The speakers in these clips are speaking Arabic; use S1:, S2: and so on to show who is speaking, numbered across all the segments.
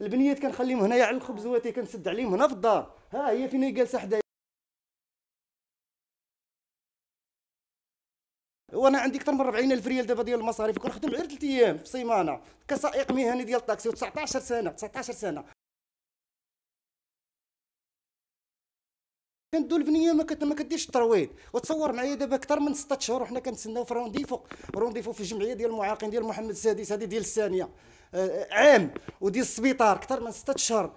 S1: البنيات كنخليهم هنايا على الخبز واتي كنسد عليهم هنا في الدار ها هي فين هي جالسه حدايا وانا عندي اكثر من 40 الف ريال دابا ديال المصاريف كنخدم غير 3 ايام في سيمانه كسائق مهني ديال الطاكسي و19 سنه 19 سنه كانت دولفنيه ما, كت... ما كديش الترويض وتصور معايا دابا اكثر من 6 شهور وحنا كنتسناو في رونديفو رونديفو في الجمعيه ديال المعاقين ديال محمد السادس هذه ديال الثانيه آه عام وديال السبيطار اكثر من 6 شهور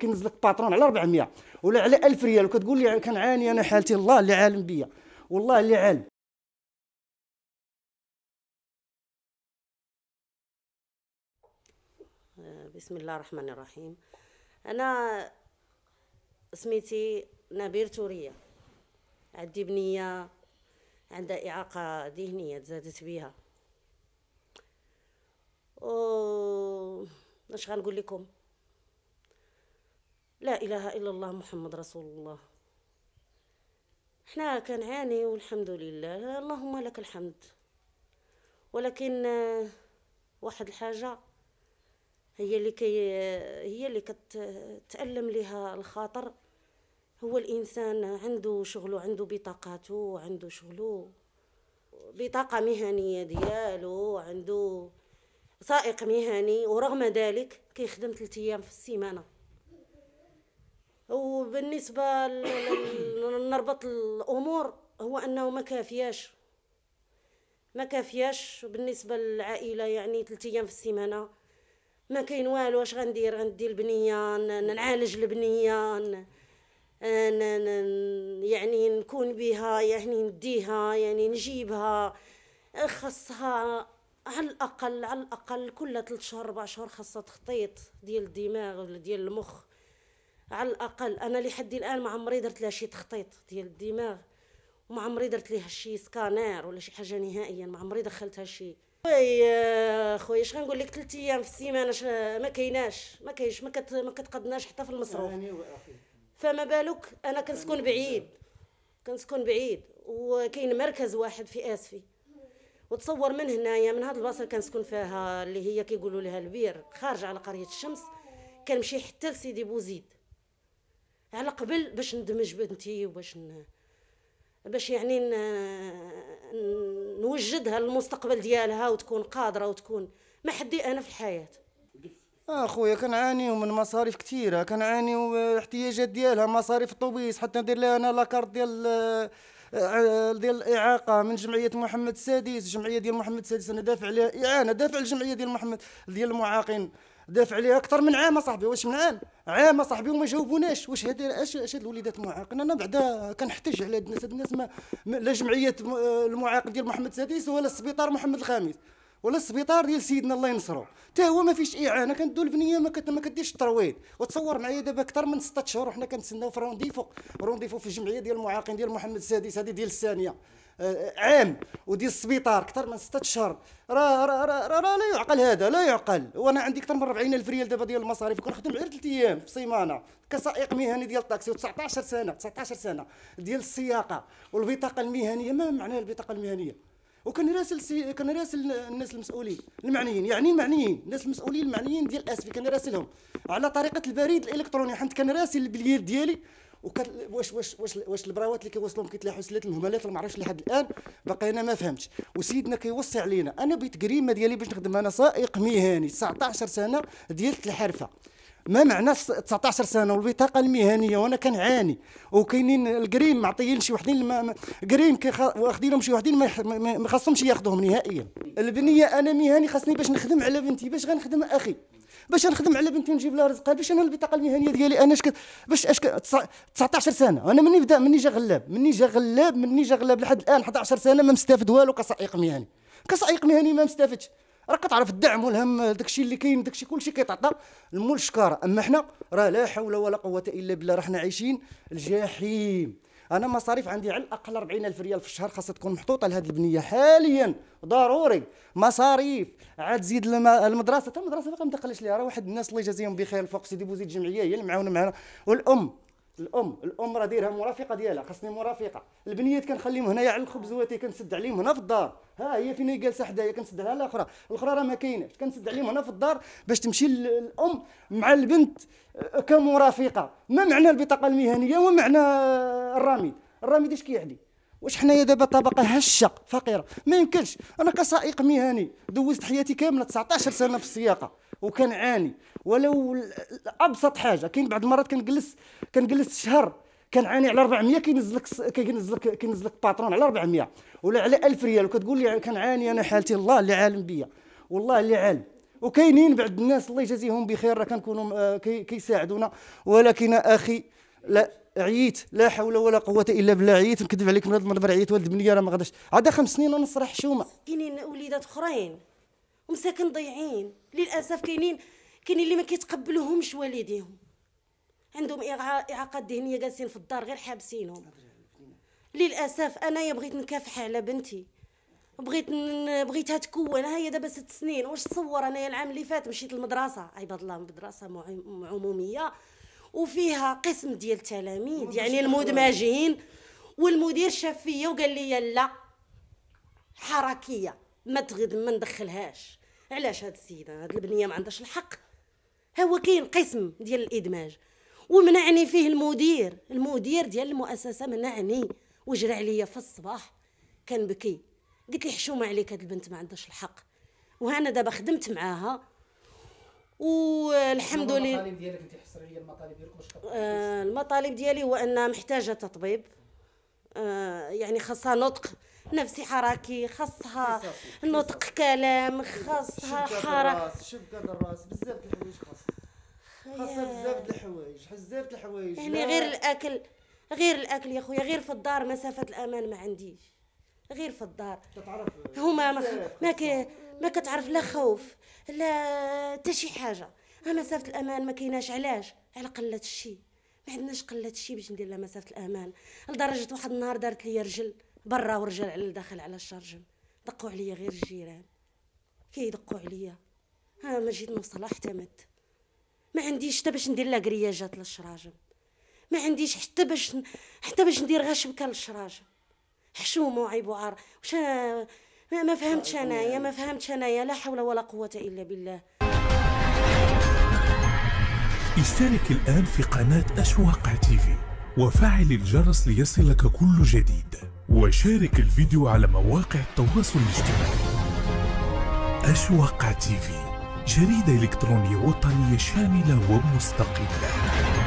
S1: كينزل لك باترون على 400 ولا على 1000 ريال وكتقول لي كنعاني انا حالتي الله اللي عالم بيا والله اللي عالم
S2: بسم الله الرحمن الرحيم انا سميتي نبير توريه عندي بنيه عندها اعاقه ذهنيه تزادت بيها و اش غنقول لكم لا اله الا الله محمد رسول الله حنا كنعاني والحمد لله اللهم لك الحمد ولكن آه، واحد الحاجه هي اللي كي هي اللي كتألم لها الخاطر هو الانسان عنده شغله عنده بطاقاته عنده شغله بطاقه مهنيه ديالو عنده سائق مهني ورغم ذلك كيخدم ثلاث ايام في السيمانه وبالنسبه لنربط الامور هو انه ما كافياش ما كافياش بالنسبه للعائله يعني ثلاث ايام في السيمانه ما كاين والو اش غندير غندي البنيه نعالج البنيه يعني نكون بها يعني نديها يعني نجيبها خصها على الاقل على الاقل كل 3 شهور 4 شهور خاصها تخطيط ديال الدماغ ولا ديال المخ على الاقل انا لحد الان ما عمري درت لها شي تخطيط ديال الدماغ وما عمري درت لها شي سكانير ولا شي حاجه نهائيا ما عمري دخلتها شي طيب، اي آه، خويا اش غنقول لك ثلاث ايام في السيمانه ما كايناش ما كاينش ما, كت ما كتقدناش حتى في المصروف آه، فما بالك انا كنسكن بعيد كنسكن بعيد وكاين مركز واحد في اسفي وتصور من هنايا من هذا البلاصه اللي كنسكن فيها اللي هي كيقولوا لها البير خارج على قريه الشمس كنمشي حتى لسيدي بوزيد على قبل باش ندمج بنتي وباش ن... باش يعني نوجدها للمستقبل ديالها وتكون قادره وتكون محدي انا في الحياه
S1: آه، اخويا كنعانيو من مصاريف كثيره كنعانيو الاحتياجات ديالها مصاريف الطوبيس حتى ندير لها انا لاكارت ديال آه، آه، ديال الاعاقه من جمعيه محمد السادس الجمعيه ديال محمد السادس انا دافع عليها اعانه دافع الجمعيه ديال محمد ديال المعاقين دافع عليها اكثر من عام صاحبي واش من عام عام صاحبي وما جاوبوناش واش هاد اش اش هاد الوليدات معاقين انا بعدا كنحتج على هاد الناس هاد الناس ما لا جمعيه المعاق ديال محمد السادس ولا السبيطار محمد الخامس ولا السبيطار ديال سيدنا الله ينصرو حتى هو ما فيش اعانه كندو البنيه ما, كت... ما كديرش الترويض وتصور معايا دابا اكثر من 6 شهور وحنا كنتسناو في رونديفو رونديفو في الجمعيه ديال المعاقين ديال محمد السادس هذه ديال الثانيه عام ودي السبيطار اكثر من ستة اشهر راه راه را را لا يعقل هذا لا يعقل وانا عندي اكثر من 40000 ريال دابا ديال المصاريف كنخدم غير ثلاث ايام في سيمانه كسائق مهني ديال الطاكسي و19 سنه 19 سنه ديال السياقه والبطاقه المهنيه ما معنى البطاقه المهنيه وكنراسل سي... كنراسل الناس المسؤولين المعنيين يعني المعنيين الناس المسؤولين المعنيين ديال اسفي كنراسلهم على طريقه البريد الالكتروني حنت كنراسل باليد ديالي وكت... واش واش واش واش البراوات اللي كيوصلهم كيتلاحوا سلات المهملات ما عرفتش لحد الان باقي انا ما فهمتش وسيدنا كيوصي علينا انا بيت كريمه ديالي باش نخدم انا سائق مهني 19 سنه ديالت الحرفه ما معنى 19 سنه والبطاقه المهنيه وانا كنعاني وكاينين الكريم معطيين شي وحدين كريم واخدينهم شي وحدين ما خاصهمش ياخذوهم نهائيا البنيه انا مهني خاصني باش نخدم على بنتي باش غنخدم اخي باش نخدم على بنتي ونجيب لها رزقها باش انا البطاقه المهنيه ديالي انا شك... باش اش 19 سنه انا مني بدا مني جا غلاب مني جا غلاب مني جا غلاب لحد الان 11 سنه ما مستافد والو كسائق مهني كسائق مهني ما مستافدش راك كتعرف الدعم والهم داكشي اللي كاين داكشي كلشي كيتعطى المول الشكاره اما حنا راه لا حول ولا قوه الا بالله راه حنا عايشين الجحيم انا مصاريف عندي على الاقل 40000 ريال في الشهر خاصها تكون محطوطه لهذه البنيه حاليا ضروري مصاريف عاد زيد المدرسه تا المدرسه باقي ما تقلش ليها راه واحد الناس الله يجازيهم بخير فوق سيدي بوزيد الجمعيه هي اللي معاونه معنا والام الام الام راه دايرها مرافقه ديالها خاصني مرافقه البنيات كنخليهم هنايا على الخبز واتي كنسد عليهم هنا في الدار ها هي فين جالسه حدايا كنسد لها الاخرى الاخرى راه ما كايناش كنسد عليهم هنا في الدار باش تمشي الام مع البنت آه، كمرافقه ما معنى البطاقه المهنيه ومعنى الرميد الرميد اش كيعني واش حنايا دابا طبقه هشه فقيره ما يمكنش انا كسائق مهني دوزت حياتي كامله 19 سنه في السياقه وكنعاني ولو ابسط حاجه كاين بعض المرات كنجلس كنجلس شهر كنعاني على 400 كينزلك كينزلك كينزلك باترون على 400 ولا على 1000 ريال وكتقول لي يعني كنعاني انا حالتي الله اللي عالم بيا والله اللي عالم وكاينين بعض الناس الله يجازيهم بخير راه كنكونوا آه، كيساعدونا ولكن اخي لا عييت لا حول ولا قوه الا بالله عييت نكذب عليك من هذا المنبر عييت والد بنيه راه ما غاداش عاد خمس سنين ونص راه حشومه
S2: كاينين وليدات اخرين ومساكن ضايعين للاسف كاينين كاينين اللي ما كيتقبلوهمش والديهم عندهم اعاقات ذهنيه جالسين في الدار غير حابسينهم للاسف انايا بغيت نكافح على بنتي بغيت ن... بغيتها تكون هي دابا ست سنين واش تصور انايا العام اللي فات مشيت للمدرسه عباد الله المدرسه مع... عموميه وفيها قسم ديال التلاميذ يعني المدمجين والمدير شاف فيا وقال لي لا حركيه ما تغد ما ندخلهاش علاش هاد السيده هاد البنيه ما عندهاش الحق هو كاين قسم ديال الادماج ومنعني فيه المدير المدير ديال المؤسسه منعني وجرى عليا في الصباح كان بكي قلت لي حشومه عليك هاد البنت ما عندهاش الحق وهنا دابا خدمت معاها والحمد لله المطالب
S1: ديالك انت حصريه المطالب ديالك واش
S2: آه، المطالب ديالي هو انها محتاجه تطبيب آه، يعني خاصها نطق نفسي حركي خاصها نطق كلام خاصها حركه
S1: شبكه الراس بزاف الحوايج خاصها خاصها يعني بزاف الحوايج بزاف الحوايج يعني غير
S2: الاكل غير الاكل يا خويا غير في الدار مسافه الامان ما عنديش غير في الدار هما ما, ما كي ما كتعرف لا خوف لا حتى شي حاجه مسافه الامان ما كايناش علاش على قله الشيء ما عندناش قله الشيء باش ندير لها مسافه الامان لدرجه واحد النهار دارت لي رجل برا ورجل على الداخل على الشرجم دقوا عليا غير الجيران يدقوا عليا ها ما جيت نوصل حتى مت ما عنديش حتى باش ندير لا كرياجات للشراجم ما عنديش حتى باش حتى باش ندير غشبكه شبكه للشراجم حشومه وعيب وعار واش ما فهمتش انايا ما فهمتش انايا لا حول ولا قوه الا بالله
S1: اشترك الان في قناه اشواق تيفي وفعل الجرس ليصلك كل جديد وشارك الفيديو على مواقع التواصل الاجتماعي اشواق تيفي جريده الكترونيه وطنيه شامله ومستقله